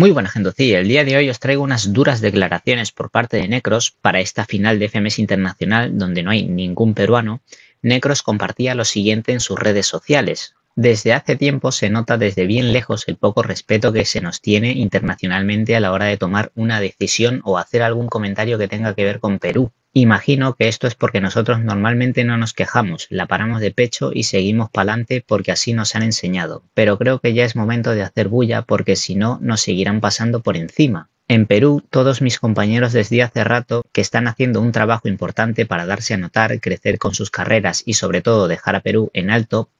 Muy buena gente, el día de hoy os traigo unas duras declaraciones por parte de Necros para esta final de FMS Internacional donde no hay ningún peruano. Necros compartía lo siguiente en sus redes sociales. Desde hace tiempo se nota desde bien lejos el poco respeto que se nos tiene internacionalmente a la hora de tomar una decisión o hacer algún comentario que tenga que ver con Perú. Imagino que esto es porque nosotros normalmente no nos quejamos, la paramos de pecho y seguimos pa'lante porque así nos han enseñado, pero creo que ya es momento de hacer bulla porque si no nos seguirán pasando por encima. En Perú, todos mis compañeros desde hace rato que están haciendo un trabajo importante para darse a notar, crecer con sus carreras y sobre todo dejar a Perú en alto,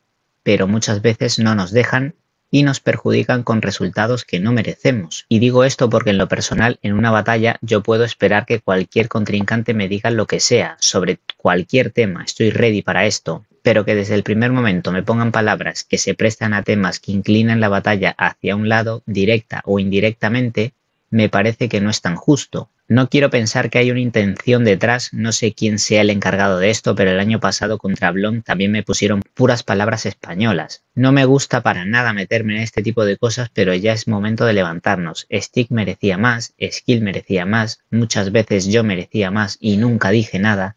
pero muchas veces no nos dejan y nos perjudican con resultados que no merecemos. Y digo esto porque en lo personal, en una batalla, yo puedo esperar que cualquier contrincante me diga lo que sea sobre cualquier tema, estoy ready para esto, pero que desde el primer momento me pongan palabras que se prestan a temas que inclinan la batalla hacia un lado, directa o indirectamente, me parece que no es tan justo. No quiero pensar que hay una intención detrás, no sé quién sea el encargado de esto, pero el año pasado contra Blon también me pusieron puras palabras españolas. No me gusta para nada meterme en este tipo de cosas, pero ya es momento de levantarnos. Stick merecía más, Skill merecía más, muchas veces yo merecía más y nunca dije nada.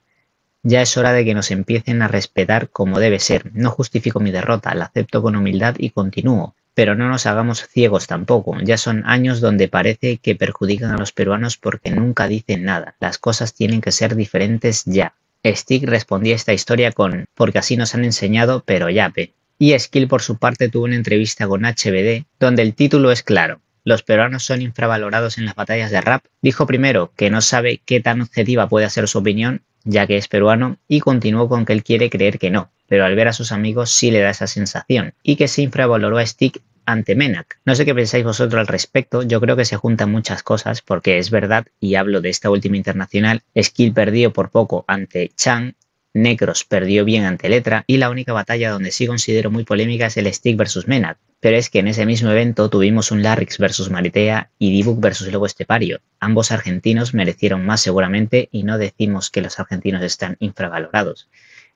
Ya es hora de que nos empiecen a respetar como debe ser. No justifico mi derrota, la acepto con humildad y continúo pero no nos hagamos ciegos tampoco. Ya son años donde parece que perjudican a los peruanos porque nunca dicen nada. Las cosas tienen que ser diferentes ya. Stick respondía esta historia con porque así nos han enseñado, pero ya pe. Y Skill por su parte tuvo una entrevista con HBD donde el título es claro, los peruanos son infravalorados en las batallas de rap. Dijo primero que no sabe qué tan objetiva puede ser su opinión, ya que es peruano, y continuó con que él quiere creer que no, pero al ver a sus amigos sí le da esa sensación, y que se infravaloró a Stick ante Menac. No sé qué pensáis vosotros al respecto, yo creo que se juntan muchas cosas porque es verdad, y hablo de esta última internacional, Skill perdido por poco ante Chang Necros perdió bien ante Letra y la única batalla donde sí considero muy polémica es el Stick versus Menat, pero es que en ese mismo evento tuvimos un Larrix versus Maritea y Dibuc versus Lobo Estepario. Ambos argentinos merecieron más seguramente y no decimos que los argentinos están infravalorados.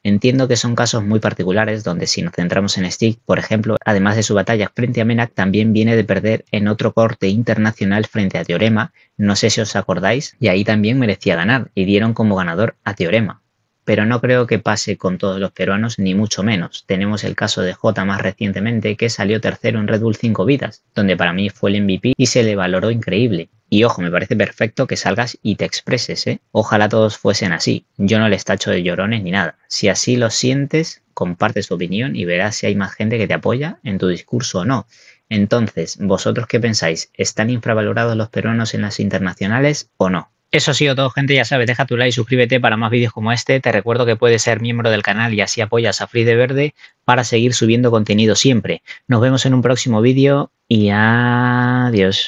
Entiendo que son casos muy particulares donde si nos centramos en Stick, por ejemplo, además de su batalla frente a Menac, también viene de perder en otro corte internacional frente a Teorema, no sé si os acordáis, y ahí también merecía ganar y dieron como ganador a Teorema pero no creo que pase con todos los peruanos, ni mucho menos. Tenemos el caso de Jota más recientemente, que salió tercero en Red Bull 5 vidas, donde para mí fue el MVP y se le valoró increíble. Y ojo, me parece perfecto que salgas y te expreses, ¿eh? Ojalá todos fuesen así. Yo no les tacho de llorones ni nada. Si así lo sientes, comparte su opinión y verás si hay más gente que te apoya en tu discurso o no. Entonces, ¿vosotros qué pensáis? ¿Están infravalorados los peruanos en las internacionales o no? Eso ha sido todo, gente. Ya sabes, deja tu like, suscríbete para más vídeos como este. Te recuerdo que puedes ser miembro del canal y así apoyas a Free de Verde para seguir subiendo contenido siempre. Nos vemos en un próximo vídeo y adiós.